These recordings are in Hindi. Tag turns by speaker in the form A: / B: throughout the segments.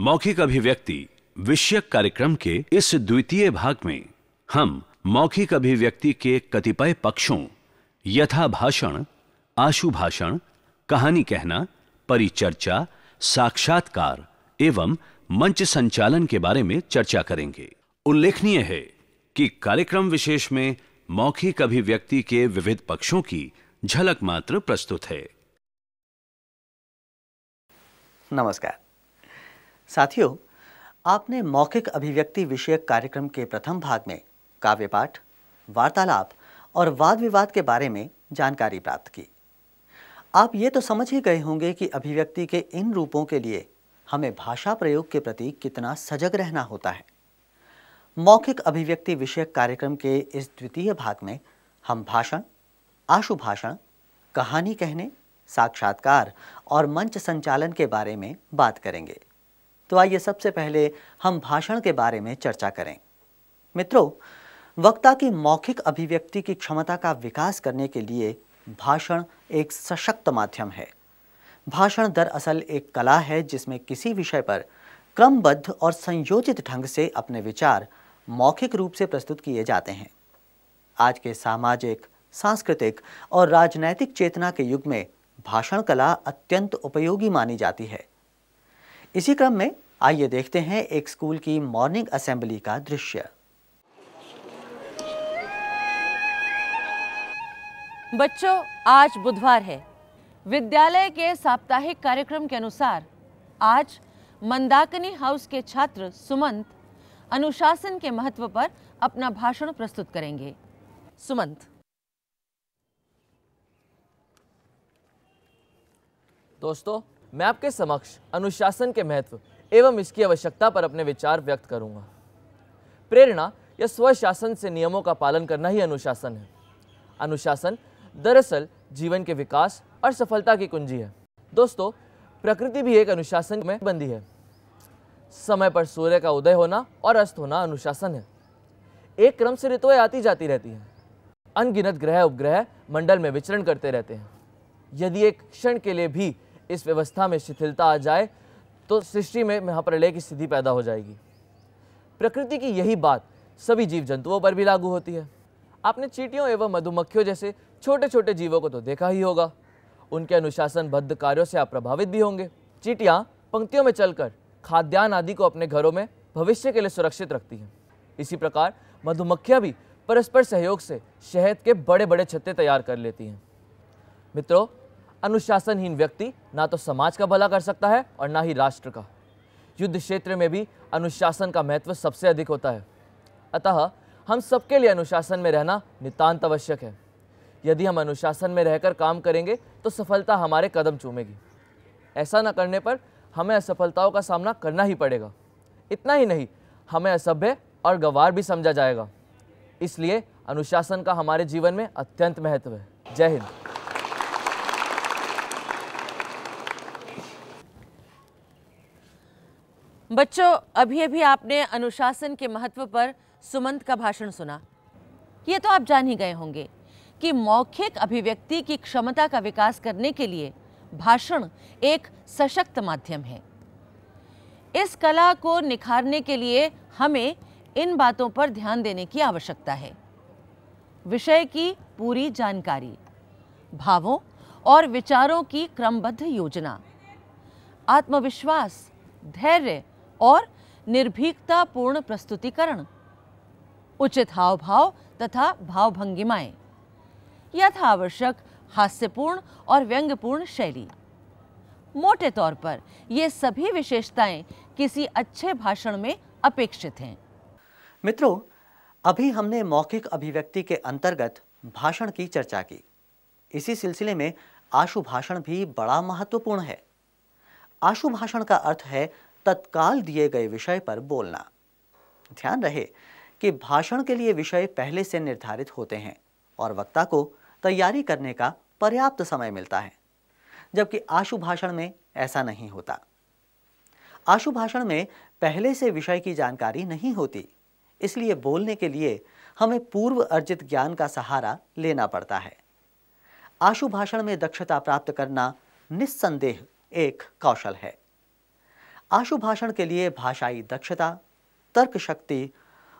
A: मौखिक अभिव्यक्ति विषयक कार्यक्रम के इस द्वितीय भाग में हम मौखिक अभिव्यक्ति के कतिपय पक्षों यथा भाषण आशु भाषण कहानी कहना परिचर्चा साक्षात्कार एवं मंच संचालन के बारे में चर्चा करेंगे उल्लेखनीय है कि कार्यक्रम विशेष में मौखिक अभिव्यक्ति के विविध पक्षों की झलक मात्र प्रस्तुत है
B: नमस्कार साथियों आपने मौखिक अभिव्यक्ति विषयक कार्यक्रम के प्रथम भाग में काव्य पाठ वार्तालाप और वाद विवाद के बारे में जानकारी प्राप्त की आप ये तो समझ ही गए होंगे कि अभिव्यक्ति के इन रूपों के लिए हमें भाषा प्रयोग के प्रति कितना सजग रहना होता है मौखिक अभिव्यक्ति विषयक कार्यक्रम के इस द्वितीय भाग में हम भाषण आशु भाषण कहानी कहने साक्षात्कार और मंच संचालन के बारे में बात करेंगे तो आइए सबसे पहले हम भाषण के बारे में चर्चा करें मित्रों वक्ता की मौखिक अभिव्यक्ति की क्षमता का विकास करने के लिए भाषण एक सशक्त माध्यम है भाषण दरअसल एक कला है जिसमें किसी विषय पर क्रमबद्ध और संयोजित ढंग से अपने विचार मौखिक रूप से प्रस्तुत किए जाते हैं आज के सामाजिक सांस्कृतिक और राजनैतिक चेतना के युग में भाषण कला अत्यंत उपयोगी मानी जाती है इसी क्रम में आइए देखते हैं एक स्कूल की मॉर्निंग असेंबली का दृश्य
C: बच्चों आज बुधवार है विद्यालय के साप्ताहिक कार्यक्रम के अनुसार आज मंदाकिनी हाउस के छात्र सुमंत अनुशासन के महत्व पर अपना भाषण प्रस्तुत करेंगे सुमंत
A: दोस्तों मैं आपके समक्ष अनुशासन के महत्व एवं इसकी आवश्यकता पर अपने विचार व्यक्त करूंगा प्रेरणा या स्वशासन से नियमों का पालन करना ही अनुशासन है अनुशासन दरअसल जीवन के विकास और सफलता की कुंजी है दोस्तों प्रकृति भी एक अनुशासन में बंदी है समय पर सूर्य का उदय होना और अस्त होना अनुशासन है एक क्रम से ऋतुएं आती जाती रहती हैं अनगिनत ग्रह उपग्रह मंडल में विचरण करते रहते हैं यदि एक क्षण के लिए भी इस व्यवस्था में शिथिलता आ जाए तो सृष्टि में यहाँ प्रलय की स्थिति पैदा हो जाएगी प्रकृति की यही बात सभी जीव जंतुओं पर भी लागू होती है आपने चीटियों एवं मधुमक्खियों जैसे छोटे छोटे जीवों को तो देखा ही होगा उनके अनुशासनबद्ध कार्यों से आप प्रभावित भी होंगे चीटियाँ पंक्तियों में चलकर खाद्यान्न आदि को अपने घरों में भविष्य के लिए सुरक्षित रखती हैं इसी प्रकार मधुमक्खियाँ भी परस्पर सहयोग से शहद के बड़े बड़े छत्ते तैयार कर लेती हैं मित्रों अनुशासनहीन व्यक्ति ना तो समाज का भला कर सकता है और ना ही राष्ट्र का युद्ध क्षेत्र में भी अनुशासन का महत्व सबसे अधिक होता है अतः हम सबके लिए अनुशासन में रहना नितांत आवश्यक है यदि हम अनुशासन में रहकर काम करेंगे तो सफलता हमारे कदम चूमेगी ऐसा न करने पर हमें असफलताओं का सामना करना ही पड़ेगा इतना ही नहीं हमें असभ्य और गवार भी समझा जाएगा इसलिए अनुशासन का हमारे जीवन में अत्यंत महत्व है जय हिंद
C: बच्चों अभी अभी आपने अनुशासन के महत्व पर सुमंत का भाषण सुना ये तो आप जान ही गए होंगे कि मौखिक अभिव्यक्ति की क्षमता का विकास करने के लिए भाषण एक सशक्त माध्यम है इस कला को निखारने के लिए हमें इन बातों पर ध्यान देने की आवश्यकता है विषय की पूरी जानकारी भावों और विचारों की क्रमबद्ध योजना आत्मविश्वास धैर्य और निर्भीकता पूर्ण प्रस्तुतिकरण उचित हाव भाव तथा यथा आवश्यक हास्यपूर्ण और व्यंग्यपूर्ण शैली मोटे तौर पर ये सभी विशेषताएं किसी अच्छे भाषण में अपेक्षित हैं
B: मित्रों अभी हमने मौखिक अभिव्यक्ति के अंतर्गत भाषण की चर्चा की इसी सिलसिले में आशु भाषण भी बड़ा महत्वपूर्ण है आशु भाषण का अर्थ है तत्काल दिए गए विषय पर बोलना ध्यान रहे कि भाषण के लिए विषय पहले से निर्धारित होते हैं और वक्ता को तैयारी करने का पर्याप्त समय मिलता है जबकि आशु भाषण में ऐसा नहीं होता आशु भाषण में पहले से विषय की जानकारी नहीं होती इसलिए बोलने के लिए हमें पूर्व अर्जित ज्ञान का सहारा लेना पड़ता है आशु भाषण में दक्षता प्राप्त करना निस्संदेह एक कौशल है आशु भाषण के लिए भाषाई दक्षता तर्क शक्ति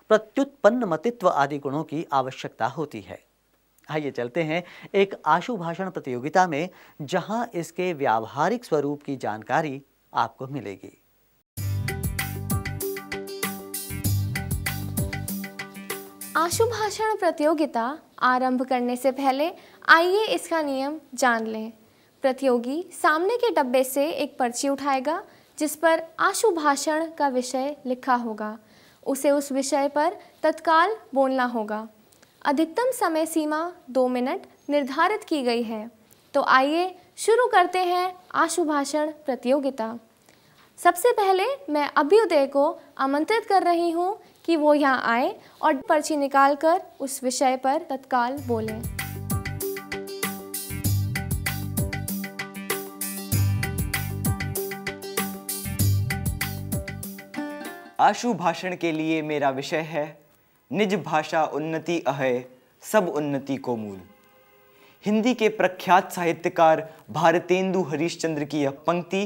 B: प्रत्युत्पन्न मतित्व आदि गुणों की आवश्यकता होती है आइए चलते हैं एक आशु भाषण प्रतियोगिता में जहां इसके व्यावहारिक स्वरूप की जानकारी आपको मिलेगी
D: आशु भाषण प्रतियोगिता आरंभ करने से पहले आइए इसका नियम जान लें प्रतियोगी सामने के डब्बे से एक पर्ची उठाएगा जिस पर आशु भाषण का विषय लिखा होगा उसे उस विषय पर तत्काल बोलना होगा अधिकतम समय सीमा दो मिनट निर्धारित की गई है तो आइए शुरू करते हैं आशु भाषण प्रतियोगिता सबसे पहले मैं अभ्युदय को आमंत्रित कर रही हूँ कि वो यहाँ आए और पर्ची निकालकर उस विषय पर तत्काल बोलें
E: आशु भाषण के लिए मेरा विषय है निज भाषा उन्नति अहय सब उन्नति को मूल हिंदी के प्रख्यात साहित्यकार भारतेंदु हरीशचंद्र की यह पंक्ति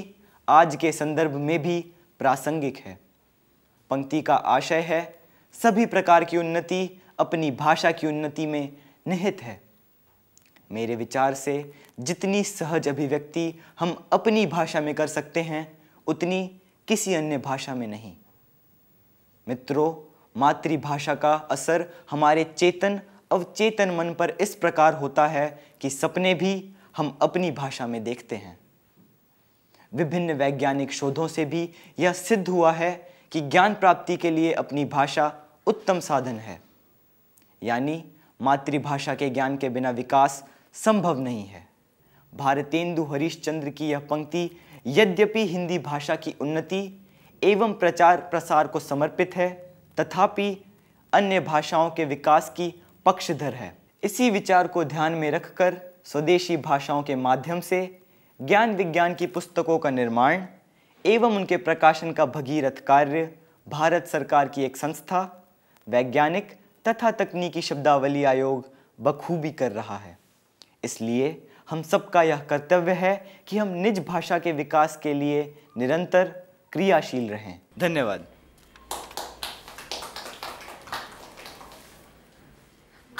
E: आज के संदर्भ में भी प्रासंगिक है पंक्ति का आशय है सभी प्रकार की उन्नति अपनी भाषा की उन्नति में निहित है मेरे विचार से जितनी सहज अभिव्यक्ति हम अपनी भाषा में कर सकते हैं उतनी किसी अन्य भाषा में नहीं मित्रों मातृभाषा का असर हमारे चेतन अवचेतन मन पर इस प्रकार होता है कि सपने भी हम अपनी भाषा में देखते हैं विभिन्न वैज्ञानिक शोधों से भी यह सिद्ध हुआ है कि ज्ञान प्राप्ति के लिए अपनी भाषा उत्तम साधन है यानी मातृभाषा के ज्ञान के बिना विकास संभव नहीं है भारतेंदु हरीश्चंद्र की यह पंक्ति यद्यपि हिंदी भाषा की उन्नति एवं प्रचार प्रसार को समर्पित है तथापि अन्य भाषाओं के विकास की पक्षधर है इसी विचार को ध्यान में रखकर स्वदेशी भाषाओं के माध्यम से ज्ञान विज्ञान की पुस्तकों का निर्माण एवं उनके प्रकाशन का भगीरथ कार्य भारत सरकार की एक संस्था वैज्ञानिक तथा तकनीकी शब्दावली आयोग बखूबी कर रहा है इसलिए हम सबका यह कर्तव्य है कि हम निज भाषा के विकास के लिए निरंतर क्रियाशील रहें धन्यवाद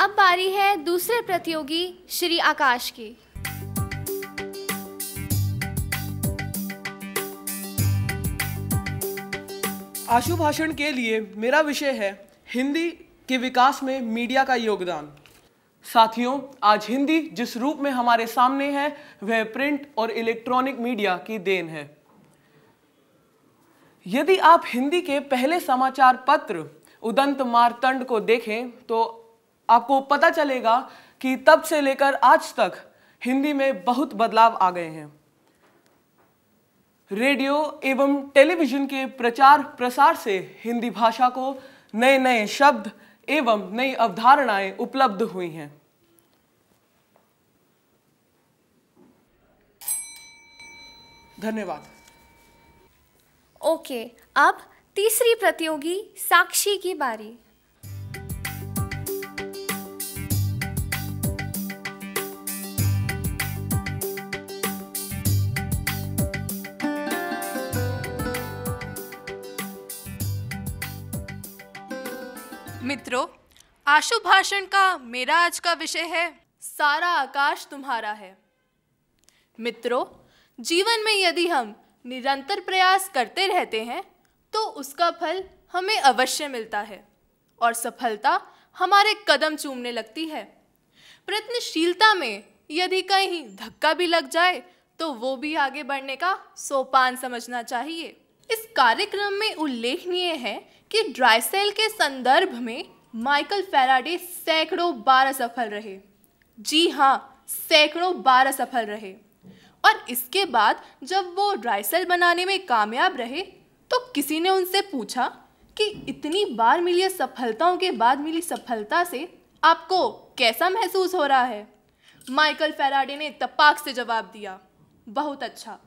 D: अब बारी है दूसरे प्रतियोगी श्री आकाश की
A: आशु भाषण के लिए मेरा विषय है हिंदी के विकास में मीडिया का योगदान साथियों आज हिंदी जिस रूप में हमारे सामने है वह प्रिंट और इलेक्ट्रॉनिक मीडिया की देन है यदि आप हिंदी के पहले समाचार पत्र उदंत मारतंड को देखें तो आपको पता चलेगा कि तब से लेकर आज तक हिंदी में बहुत बदलाव आ गए हैं रेडियो एवं टेलीविज़न के प्रचार प्रसार से हिंदी भाषा को नए नए शब्द एवं नई अवधारणाएं उपलब्ध हुई हैं धन्यवाद
D: ओके अब तीसरी प्रतियोगी साक्षी की बारी
F: मित्रों आशु भाषण का मेरा आज का विषय है सारा आकाश तुम्हारा है मित्रों जीवन में यदि हम निरंतर प्रयास करते रहते हैं तो उसका फल हमें अवश्य मिलता है और सफलता हमारे कदम चूमने लगती है प्रयत्नशीलता में यदि कहीं धक्का भी लग जाए तो वो भी आगे बढ़ने का सोपान समझना चाहिए इस कार्यक्रम में उल्लेखनीय है कि ड्राई सेल के संदर्भ में माइकल फेराडे सैकड़ों बार असफल रहे जी हाँ सैकड़ों बार असफल रहे और इसके बाद जब वो ड्राई सेल बनाने में कामयाब रहे तो किसी ने उनसे पूछा कि इतनी बार मिली सफलताओं के बाद मिली सफलता से आपको कैसा महसूस हो रहा है माइकल फेराडे ने तपाक से जवाब दिया बहुत अच्छा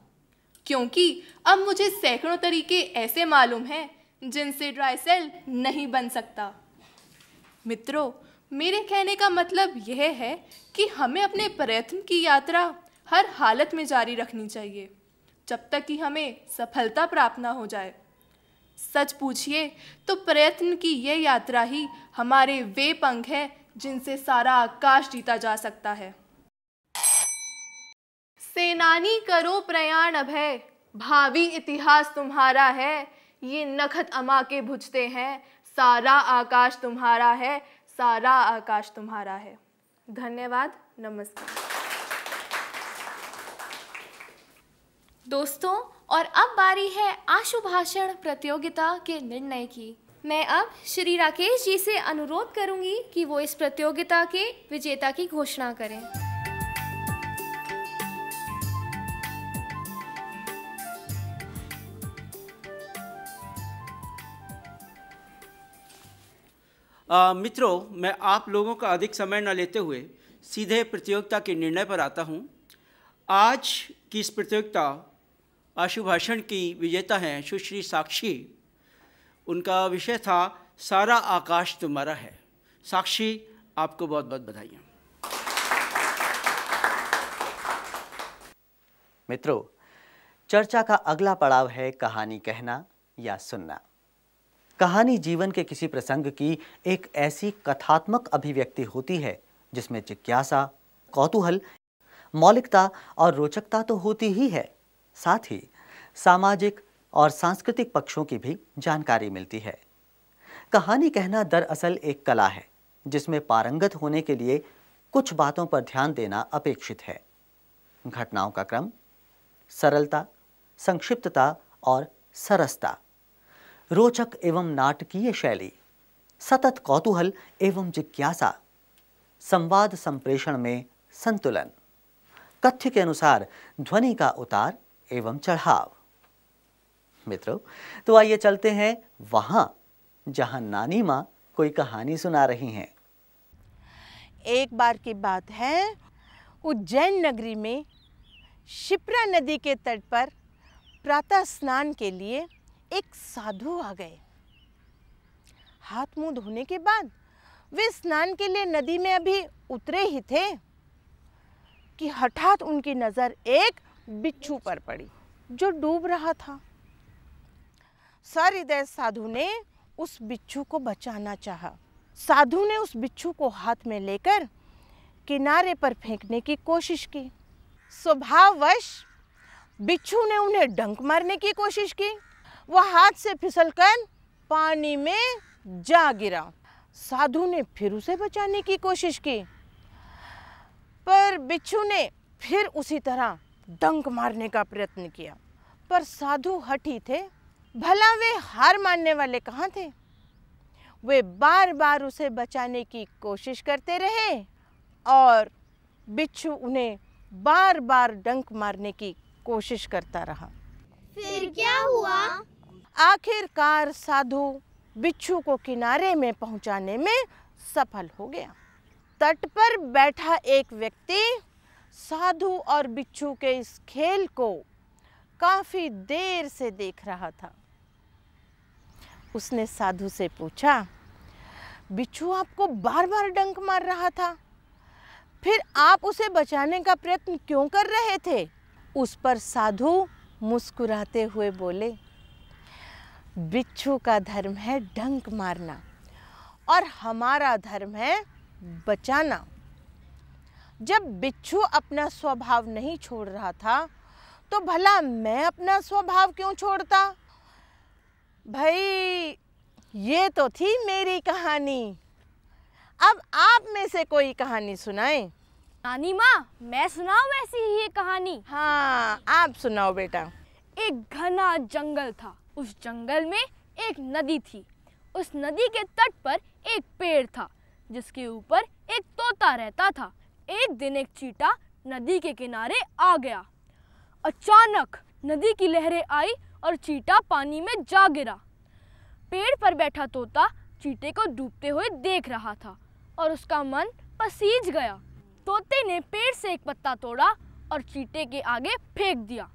F: क्योंकि अब मुझे सैकड़ों तरीके ऐसे मालूम हैं जिनसे ड्राई सेल नहीं बन सकता मित्रों मेरे कहने का मतलब यह है कि हमें अपने प्रयत्न की यात्रा हर हालत में जारी रखनी चाहिए जब तक कि हमें सफलता प्राप्त ना हो जाए सच पूछिए तो प्रयत्न की ये यात्रा ही हमारे वे पंख हैं जिनसे सारा आकाश जीता जा सकता है सेनानी करो प्रयाण अभय भावी इतिहास तुम्हारा है ये नखत अमा के भुजते हैं सारा आकाश तुम्हारा है सारा आकाश तुम्हारा है धन्यवाद नमस्कार दोस्तों और अब बारी है आशु
D: भाषण प्रतियोगिता के निर्णय की मैं अब श्री राकेश जी से अनुरोध करूंगी कि वो इस प्रतियोगिता के विजेता की घोषणा करें
E: मित्रों मैं आप लोगों का अधिक समय न लेते हुए सीधे प्रतियोगिता के निर्णय पर आता हूँ आज की इस प्रतियोगिता आशुभाषण की विजेता हैं सुश्री साक्षी उनका विषय था सारा आकाश तुम्हारा है साक्षी आपको बहुत बहुत बधाई
B: मित्रों चर्चा का अगला पड़ाव है कहानी कहना या सुनना कहानी जीवन के किसी प्रसंग की एक ऐसी कथात्मक अभिव्यक्ति होती है जिसमें जिज्ञासा कौतूहल मौलिकता और रोचकता तो होती ही है साथ ही सामाजिक और सांस्कृतिक पक्षों की भी जानकारी मिलती है कहानी कहना दरअसल एक कला है जिसमें पारंगत होने के लिए कुछ बातों पर ध्यान देना अपेक्षित है घटनाओं का क्रम सरलता संक्षिप्तता और सरसता रोचक एवं नाटकीय शैली सतत कौतूहल एवं जिज्ञासा संवाद संप्रेषण में संतुलन तथ्य के अनुसार ध्वनि का उतार एवं चढ़ाव मित्रों तो आइए चलते हैं वहां जहां नानी माँ कोई कहानी सुना रही हैं
G: एक बार की बात है उज्जैन नगरी में शिप्रा नदी के तट पर प्रातः स्नान के लिए एक साधु आ गए हाथ मुंह धोने के बाद वे स्नान के लिए नदी में अभी उतरे ही थे कि हठात उनकी नज़र एक बिच्छू पर पड़ी जो डूब रहा था सहृदय साधु ने उस बिच्छू को बचाना चाहा। साधु ने उस बिच्छू को हाथ में लेकर किनारे पर फेंकने की कोशिश की स्वभाववश बिच्छू ने उन्हें डंक मारने की कोशिश की वह हाथ से फिसलकर पानी में जा गिरा साधु ने फिर उसे बचाने की कोशिश की पर बिच्छू ने फिर उसी तरह डंक मारने का प्रयत्न किया पर साधु हठी थे भला वे हार मानने वाले कहाँ थे वे बार बार उसे बचाने की कोशिश करते रहे और बिच्छू उन्हें बार बार डंक मारने की कोशिश करता रहा
H: फिर क्या हुआ
G: आखिरकार साधु बिच्छू को किनारे में पहुंचाने में सफल हो गया तट पर बैठा एक व्यक्ति साधु और बिच्छू के इस खेल को काफ़ी देर से देख रहा था उसने साधु से पूछा बिच्छू आपको बार बार डंक मार रहा था फिर आप उसे बचाने का प्रयत्न क्यों कर रहे थे उस पर साधु मुस्कुराते हुए बोले बिच्छू का धर्म है डंक मारना और हमारा धर्म है बचाना जब बिच्छू अपना स्वभाव नहीं छोड़ रहा था तो भला मैं अपना स्वभाव क्यों छोड़ता भाई ये तो थी मेरी कहानी अब आप में से कोई कहानी सुनाए नानी माँ मैं सुनाओ वैसी ही ये कहानी हाँ आप सुनाओ बेटा एक घना जंगल था उस
D: जंगल में एक नदी थी उस नदी के तट पर एक पेड़ था जिसके ऊपर एक तोता रहता था एक दिन एक चीटा नदी के किनारे आ गया अचानक नदी की लहरें आई और चीटा पानी में जा गिरा पेड़ पर बैठा तोता चीटे को डूबते हुए देख रहा था और उसका मन पसीज गया तोते ने पेड़ से एक पत्ता तोड़ा और चीटे के आगे फेंक दिया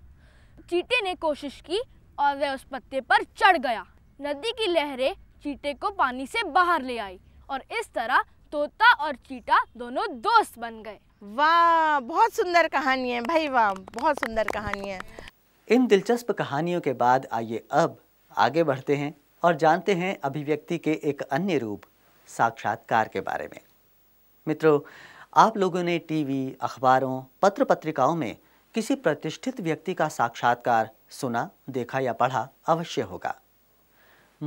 D: चीटे ने कोशिश की और वह उस पत्ते पर चढ़ गया नदी की लहरें चीटे को पानी से बाहर ले आई और इस तरह तोता और चीटा दोनों दोस्त बन गए वाह
G: बहुत सुंदर कहानी है भाई वाह बहुत सुंदर कहानी है
B: इन दिलचस्प कहानियों के बाद आइए अब आगे बढ़ते हैं और जानते हैं अभिव्यक्ति के एक अन्य रूप साक्षात्कार के बारे में मित्रों आप लोगों ने टीवी अखबारों पत्र पत्रिकाओं में किसी प्रतिष्ठित व्यक्ति का साक्षात्कार सुना देखा या पढ़ा अवश्य होगा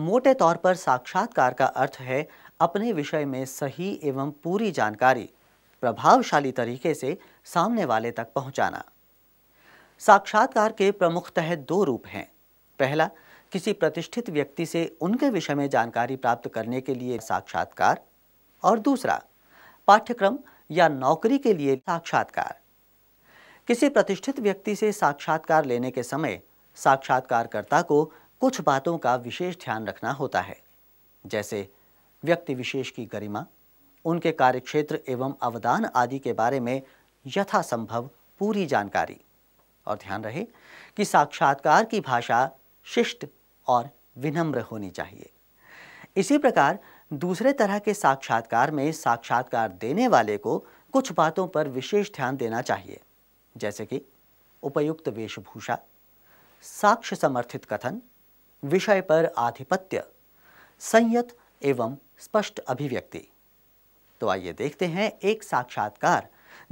B: मोटे तौर पर साक्षात्कार का अर्थ है अपने विषय में सही एवं पूरी जानकारी प्रभावशाली तरीके से सामने वाले तक पहुंचाना साक्षात्कार के प्रमुखतः दो रूप हैं पहला किसी प्रतिष्ठित व्यक्ति से उनके विषय में जानकारी प्राप्त करने के लिए साक्षात्कार और दूसरा पाठ्यक्रम या नौकरी के लिए साक्षात्कार किसी प्रतिष्ठित व्यक्ति से साक्षात्कार लेने के समय साक्षात्कारकर्ता को कुछ बातों का विशेष ध्यान रखना होता है जैसे व्यक्ति विशेष की गरिमा उनके कार्यक्षेत्र एवं अवदान आदि के बारे में यथासंभव पूरी जानकारी और ध्यान रहे कि साक्षात्कार की भाषा शिष्ट और विनम्र होनी चाहिए इसी प्रकार दूसरे तरह के साक्षात्कार में साक्षात्कार देने वाले को कुछ बातों पर विशेष ध्यान देना चाहिए जैसे कि उपयुक्त वेशभूषा साक्ष्य समर्थित कथन विषय पर आधिपत्य संयत एवं स्पष्ट अभिव्यक्ति तो आइए देखते हैं एक साक्षात्कार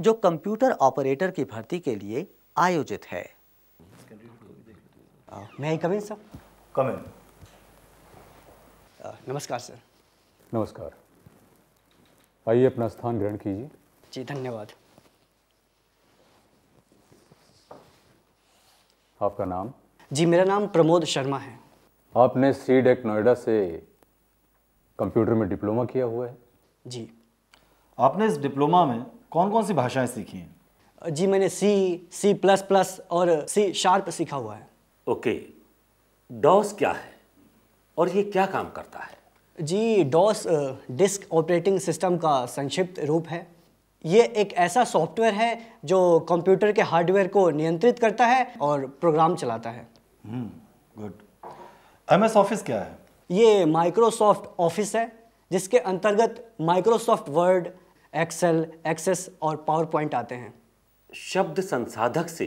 B: जो कंप्यूटर ऑपरेटर की भर्ती के लिए आयोजित है मैं कमिन सर
F: कमिन
I: नमस्कार सर
B: नमस्कार
J: आइए अपना स्थान ग्रहण कीजिए जी धन्यवाद आपका नाम
I: जी मेरा नाम प्रमोद शर्मा है
J: आपने सी डेक नोएडा से कंप्यूटर में डिप्लोमा किया हुआ है जी आपने इस डिप्लोमा में कौन कौन सी भाषाएं सीखी
I: हैं जी मैंने सी सी प्लस प्लस और सी शार्प सीखा हुआ है
J: ओके डॉस क्या है
I: और ये क्या काम करता है जी डॉस डिस्क ऑपरेटिंग सिस्टम का संक्षिप्त रूप है ये एक ऐसा सॉफ्टवेयर है जो कंप्यूटर के हार्डवेयर को नियंत्रित करता है और प्रोग्राम चलाता है
J: हम्म, गुड
I: एम एस ऑफिस क्या है ये माइक्रोसॉफ्ट ऑफिस है जिसके अंतर्गत माइक्रोसॉफ्ट वर्ड एक्सेल एक्सेस और पावर पॉइंट आते हैं शब्द संसाधक से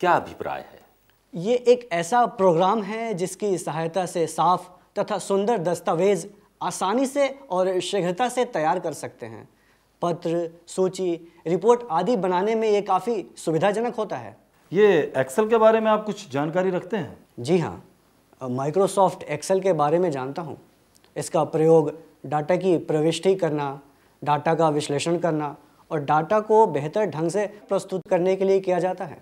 I: क्या अभिप्राय है ये एक ऐसा प्रोग्राम है जिसकी सहायता से साफ तथा सुंदर दस्तावेज आसानी से और शीघ्रता से तैयार कर सकते हैं पत्र सूची रिपोर्ट आदि बनाने में ये काफ़ी सुविधाजनक होता है ये एक्सेल के बारे में आप कुछ जानकारी रखते हैं जी हाँ माइक्रोसॉफ्ट एक्सेल के बारे में जानता हूँ इसका प्रयोग डाटा की प्रविष्टि करना डाटा का विश्लेषण करना और डाटा को बेहतर ढंग से प्रस्तुत करने के लिए किया जाता है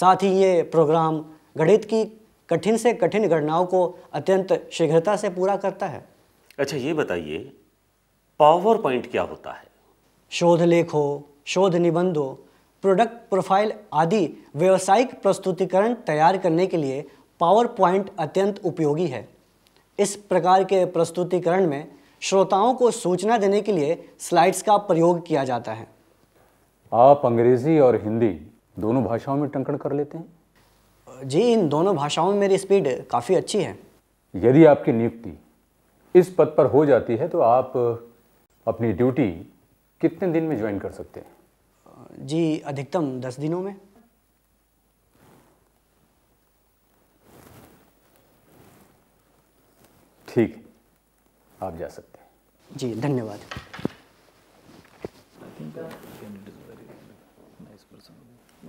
I: साथ ही ये प्रोग्राम गणित की कठिन से कठिन गणनाओं को अत्यंत शीघ्रता से पूरा करता है
A: अच्छा ये बताइए पावर पॉइंट क्या होता है
I: शोध लेखों शोध निबंधों प्रोडक्ट प्रोफाइल आदि व्यावसायिक प्रस्तुतिकरण तैयार करने के लिए पावर पॉइंट अत्यंत उपयोगी है इस प्रकार के प्रस्तुतिकरण में श्रोताओं को सूचना देने के लिए स्लाइड्स का प्रयोग किया जाता है
J: आप अंग्रेजी और हिंदी दोनों भाषाओं में टंकण कर लेते हैं
I: जी इन दोनों भाषाओं में मेरी स्पीड काफ़ी अच्छी है
J: यदि आपकी नियुक्ति इस पद पर हो जाती है तो आप अपनी ड्यूटी कितने दिन में ज्वाइन कर सकते
I: हैं जी अधिकतम दस दिनों में ठीक आप जा सकते हैं जी धन्यवाद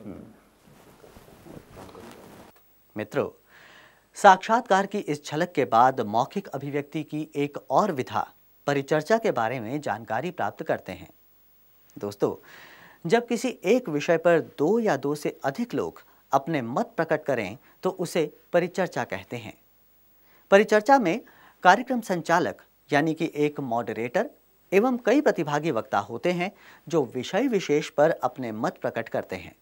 J: हम्म।
B: मित्रों साक्षात्कार की इस झलक के बाद मौखिक अभिव्यक्ति की एक और विधा परिचर्चा के बारे में जानकारी प्राप्त करते हैं दोस्तों जब किसी एक विषय पर दो या दो से अधिक लोग अपने मत प्रकट करें तो उसे परिचर्चा कहते हैं परिचर्चा में कार्यक्रम संचालक यानी कि एक मॉडरेटर एवं कई प्रतिभागी वक्ता होते हैं जो विषय विशेष पर अपने मत प्रकट करते हैं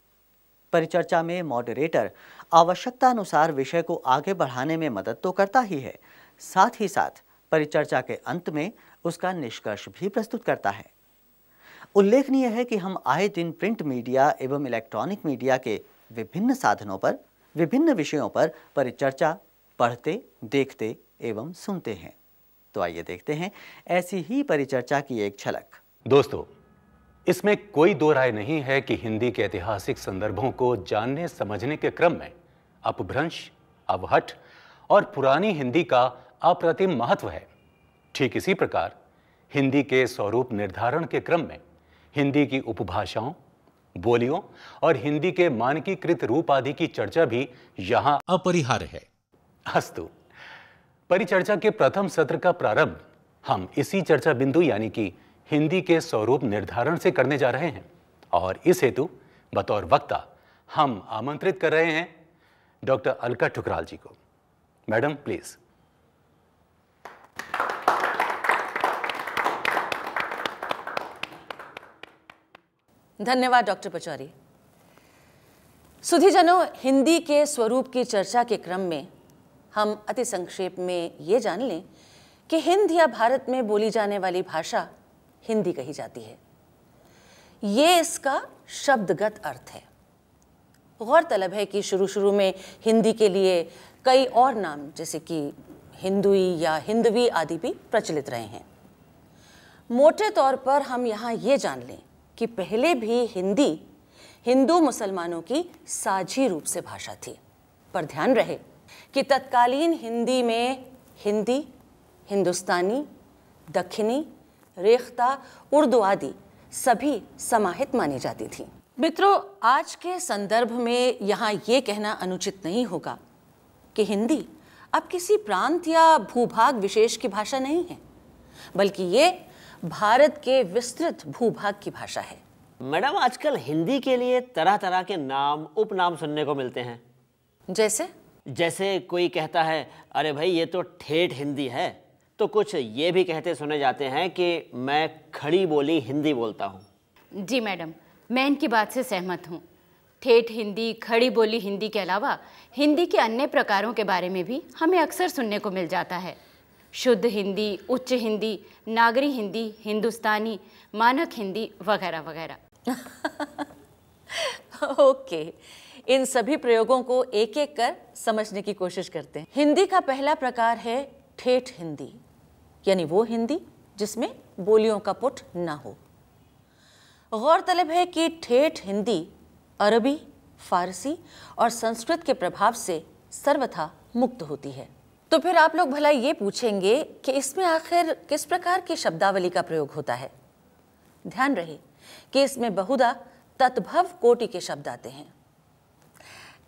B: परिचर्चा में मॉडरेटर आवश्यकता अनुसार विषय को आगे बढ़ाने में मदद तो करता ही है साथ ही साथ परिचर्चा के अंत में उसका निष्कर्ष भी प्रस्तुत करता है उल्लेखनीय है कि हम आए दिन प्रिंट मीडिया एवं इलेक्ट्रॉनिक मीडिया के विभिन्न साधनों पर विभिन्न विषयों पर परिचर्चा पढ़ते देखते एवं सुनते हैं तो आइए देखते हैं ऐसी ही परिचर्चा की एक झलक दोस्तों इसमें कोई दो राय नहीं है कि हिंदी के ऐतिहासिक संदर्भों
J: को जानने समझने के क्रम में अपभ्रंश अवहट और पुरानी हिंदी का अप्रतिम महत्व है ठीक इसी प्रकार हिंदी के स्वरूप निर्धारण के क्रम में हिंदी की उपभाषाओं बोलियों और हिंदी के मानकीकृत रूप आदि की चर्चा भी यहां अपरिहार्य है अस्तु परिचर्चा के प्रथम सत्र का प्रारंभ हम इसी चर्चा बिंदु यानी कि हिंदी के स्वरूप निर्धारण से करने जा रहे हैं और इस हेतु बतौर वक्ता हम आमंत्रित कर रहे हैं डॉक्टर अलका ठुकराल जी को मैडम प्लीज़
C: धन्यवाद डॉक्टर पचौरी सुधीजनों हिंदी के स्वरूप की चर्चा के क्रम में हम अति संक्षेप में ये जान लें कि हिंद या भारत में बोली जाने वाली भाषा हिंदी कही जाती है ये इसका शब्दगत अर्थ है गौरतलब है कि शुरू शुरू में हिंदी के लिए कई और नाम जैसे कि हिंदुई या हिंदवी आदि भी प्रचलित रहे हैं मोटे तौर पर हम यहाँ ये जान लें कि पहले भी हिंदी हिंदू मुसलमानों की साझी रूप से भाषा थी पर ध्यान रहे कि तत्कालीन हिंदी में हिंदी हिंदुस्तानी दक्षिणी रेख्ता उर्दू आदि सभी समाहित मानी जाती थी मित्रों आज के संदर्भ में यहाँ ये कहना अनुचित नहीं होगा कि हिंदी अब किसी प्रांत या भूभाग विशेष की भाषा नहीं है बल्कि ये भारत के
A: विस्तृत भूभाग की भाषा है मैडम आजकल हिंदी के लिए तरह तरह के नाम उपनाम सुनने को मिलते हैं जैसे जैसे कोई कहता है अरे भाई ये तो ठेठ हिंदी है तो कुछ ये भी कहते सुने जाते हैं कि मैं खड़ी बोली हिंदी बोलता हूँ
C: जी मैडम मैं इनकी बात से सहमत हूँ ठेठ हिंदी खड़ी बोली हिंदी के अलावा हिंदी के अन्य प्रकारों के बारे में भी हमें अक्सर सुनने को मिल जाता है शुद्ध हिंदी उच्च हिंदी नागरी हिंदी हिंदुस्तानी मानक हिंदी वगैरह वगैरह ओके okay. इन सभी प्रयोगों को एक एक कर समझने की कोशिश करते हैं हिंदी का पहला प्रकार है ठेठ हिंदी यानी वो हिंदी जिसमें बोलियों का पुट ना हो गौरतलब है कि ठेठ हिंदी अरबी फारसी और संस्कृत के प्रभाव से सर्वथा मुक्त होती है तो फिर आप लोग भला ये पूछेंगे कि इसमें आखिर किस प्रकार की शब्दावली का प्रयोग होता है ध्यान रहे कि इसमें बहुधा तत्भव कोटि के शब्द आते हैं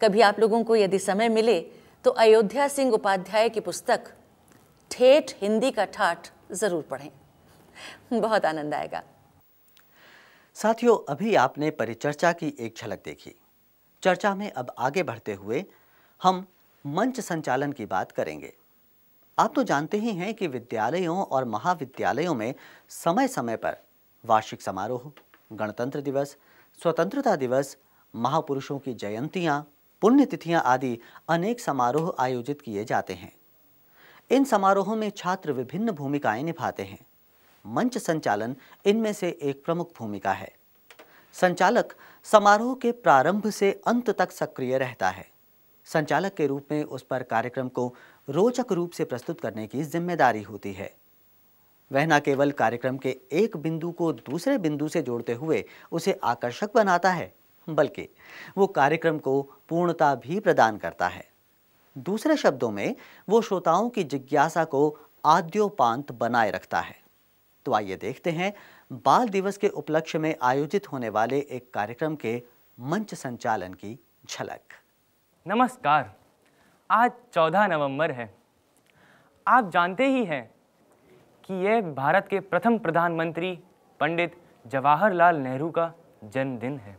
C: कभी आप लोगों को यदि समय मिले तो अयोध्या सिंह उपाध्याय की पुस्तक ठेठ हिंदी का ठाठ ज़रूर पढ़ें बहुत आनंद आएगा
B: साथियों अभी आपने परिचर्चा की एक झलक देखी चर्चा में अब आगे बढ़ते हुए हम मंच संचालन की बात करेंगे आप तो जानते ही हैं कि विद्यालयों और महाविद्यालयों में समय समय पर वार्षिक समारोह गणतंत्र दिवस स्वतंत्रता दिवस महापुरुषों की जयंतियां पुण्यतिथियाँ आदि अनेक समारोह आयोजित किए जाते हैं इन समारोहों में छात्र विभिन्न भूमिकाएं निभाते हैं मंच संचालन इनमें से एक प्रमुख भूमिका है संचालक समारोह के प्रारंभ से अंत तक सक्रिय रहता है संचालक के रूप में उस पर कार्यक्रम को रोचक रूप से प्रस्तुत करने की जिम्मेदारी होती है वह न केवल कार्यक्रम के एक बिंदु को दूसरे बिंदु से जोड़ते हुए उसे आकर्षक बनाता है बल्कि वो कार्यक्रम को पूर्णता भी प्रदान करता है दूसरे शब्दों में वो श्रोताओं की जिज्ञासा को आद्योपांत बनाए रखता है तो आइए देखते हैं बाल दिवस के उपलक्ष्य में आयोजित होने वाले एक कार्यक्रम के मंच संचालन की झलक
J: नमस्कार आज 14 नवंबर है आप जानते ही हैं कि यह भारत के प्रथम प्रधानमंत्री पंडित जवाहरलाल नेहरू का जन्मदिन है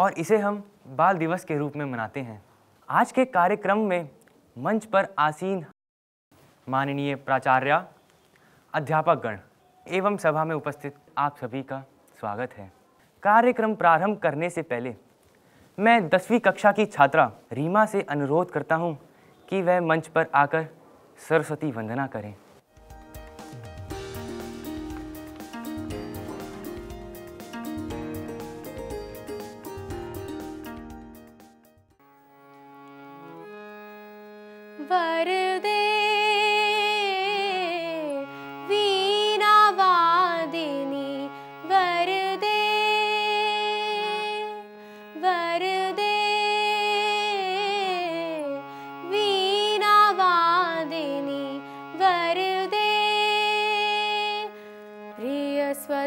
J: और इसे हम बाल दिवस के रूप में मनाते हैं आज के कार्यक्रम में मंच पर आसीन माननीय प्राचार्य अध्यापकगण एवं सभा में उपस्थित आप सभी का स्वागत है कार्यक्रम प्रारंभ करने से पहले मैं दसवीं कक्षा की छात्रा रीमा से अनुरोध करता हूँ कि वह मंच पर आकर सरस्वती वंदना करें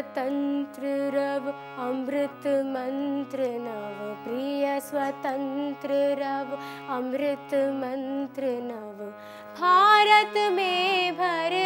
H: स्वतन्त्र रव अमृत मन्त्र नव प्रिय स्वतन्त्र रव अमृत मन्त्र नव भारत मे भर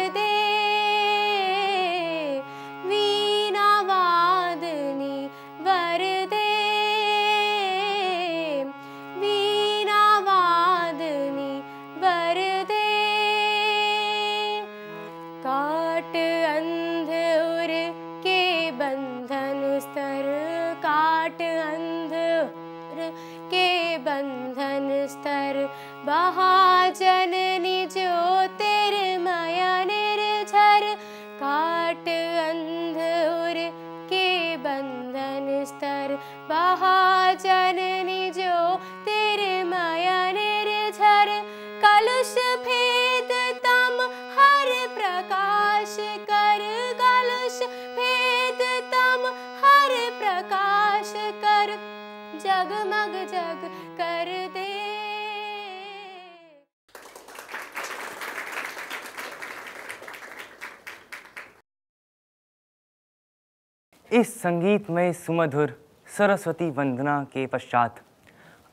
H: वाह जननि जो तेरे माया काट अंध उरे के बन्धनि स्तर वाह जननि जो तेरे माया ने रे कलुष भेद तम हर प्रकाश कर कलुष भेद तम हर प्रकाश कर जगमग जग कर
J: इस संगीतमय सुमधुर सरस्वती वंदना के पश्चात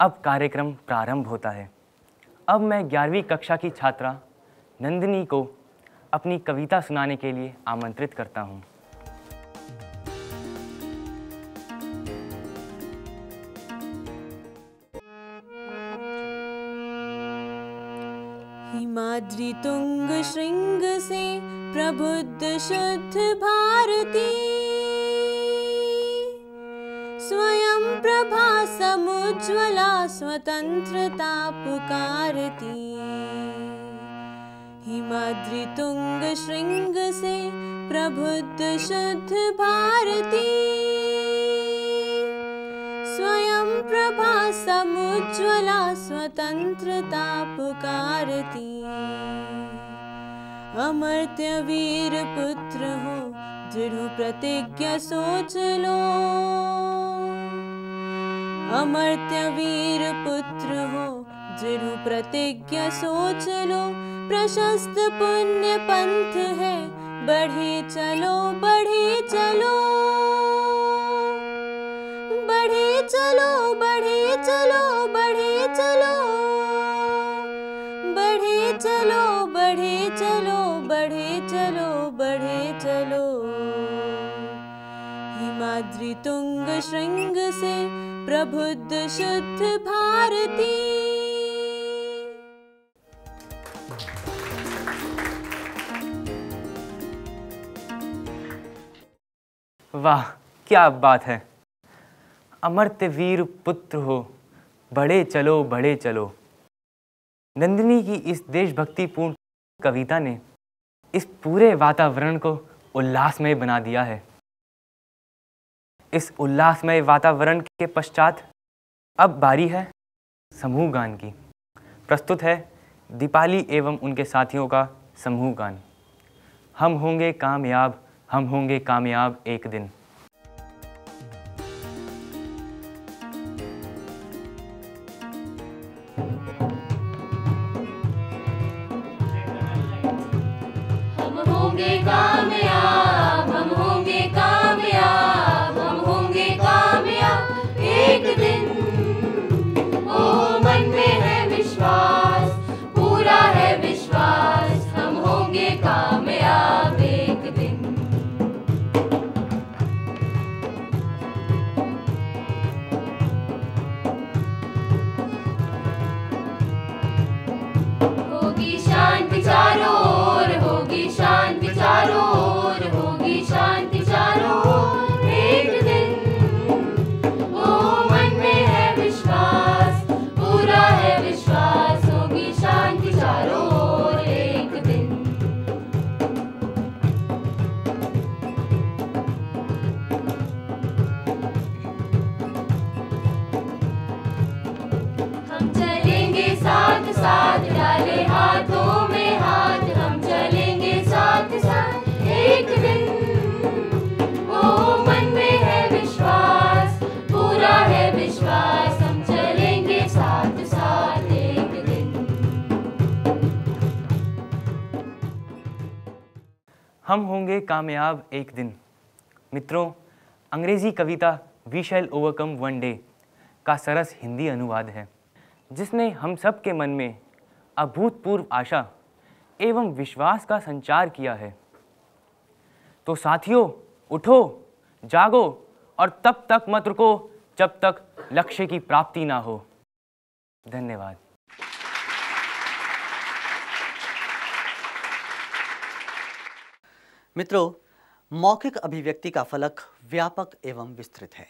J: अब कार्यक्रम प्रारंभ होता है अब मैं ग्यारहवीं कक्षा की छात्रा नंदिनी को अपनी कविता सुनाने के लिए आमंत्रित करता हूँ
K: हिमाद्री तुंग श्रृंग से प्रबुद्ध शुद्ध भारती प्रभा समुज्वला स्वतंत्रता पुकारती हिमाद्रितुङ्ग श्रृंग से प्रबुद्ध शुद्ध भारती स्वयं प्रभा समुज्वला स्वतंत्रता पुकारती अमर्त्य वीर पुत्र हो दृढ़ प्रतिज्ञा सोच लो अमर्त्य वीर पुत्र हो दृढ़ प्रतिज्ञा सोच लो प्रशस्त पुण्य पंथ है बढ़े चलो बढ़े चलो बढ़े चलो बढ़े चलो बढ़े चलो बढ़े चलो बढ़े चलो बढ़े चलो बढ़े चलो हिमाद्री तुंग श्रृंग से प्रबुद्ध शुद्ध भारती
J: वाह क्या बात है अमर्त वीर पुत्र हो बड़े चलो बड़े चलो नंदिनी की इस देशभक्तिपूर्ण कविता ने इस पूरे वातावरण को उल्लासमय बना दिया है इस उल्लासमय वातावरण के पश्चात अब बारी है समूह गान की प्रस्तुत है दीपाली एवं उनके साथियों का समूह गान हम होंगे कामयाब हम होंगे कामयाब एक दिन कामयाब एक दिन मित्रों अंग्रेज़ी कविता we shall overcome one day का सरस हिंदी अनुवाद है जिसने हम सब के मन में अभूतपूर्व आशा एवं विश्वास का संचार किया है तो साथियों उठो जागो और तब तक मत रुको जब तक लक्ष्य की प्राप्ति ना हो
B: धन्यवाद मित्रों मौखिक अभिव्यक्ति का फलक व्यापक एवं विस्तृत है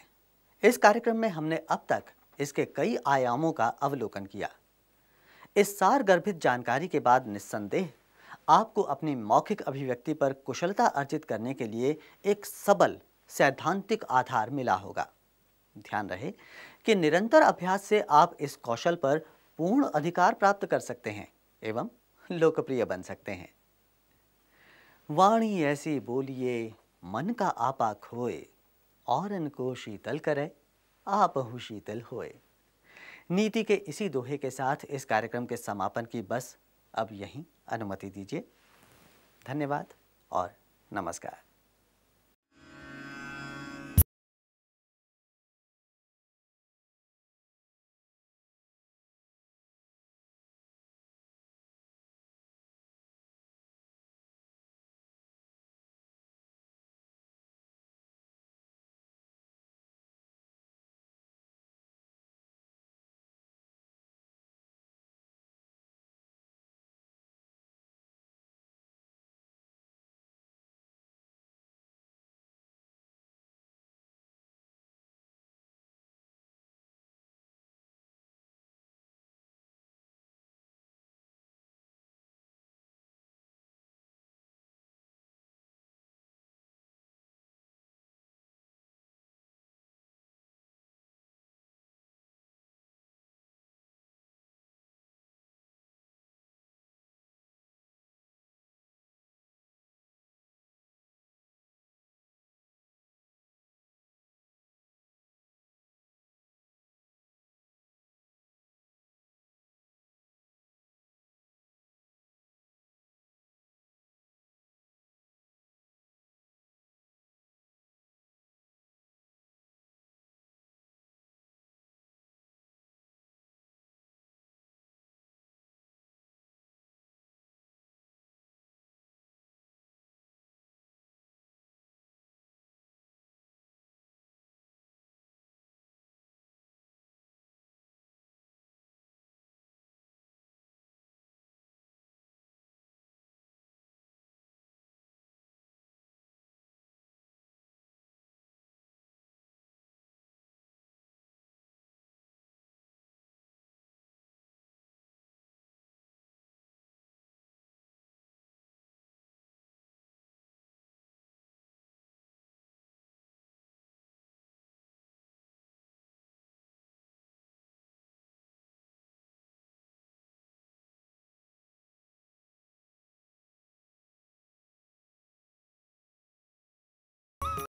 B: इस कार्यक्रम में हमने अब तक इसके कई आयामों का अवलोकन किया इस सार गर्भित जानकारी के बाद निस्संदेह आपको अपनी मौखिक अभिव्यक्ति पर कुशलता अर्जित करने के लिए एक सबल सैद्धांतिक आधार मिला होगा ध्यान रहे कि निरंतर अभ्यास से आप इस कौशल पर पूर्ण अधिकार प्राप्त कर सकते हैं एवं लोकप्रिय बन सकते हैं वाणी ऐसी बोलिए मन का आपा खोए और को शीतल करे आप शीतल होए नीति के इसी दोहे के साथ इस कार्यक्रम के समापन की बस अब यहीं अनुमति दीजिए धन्यवाद
E: और नमस्कार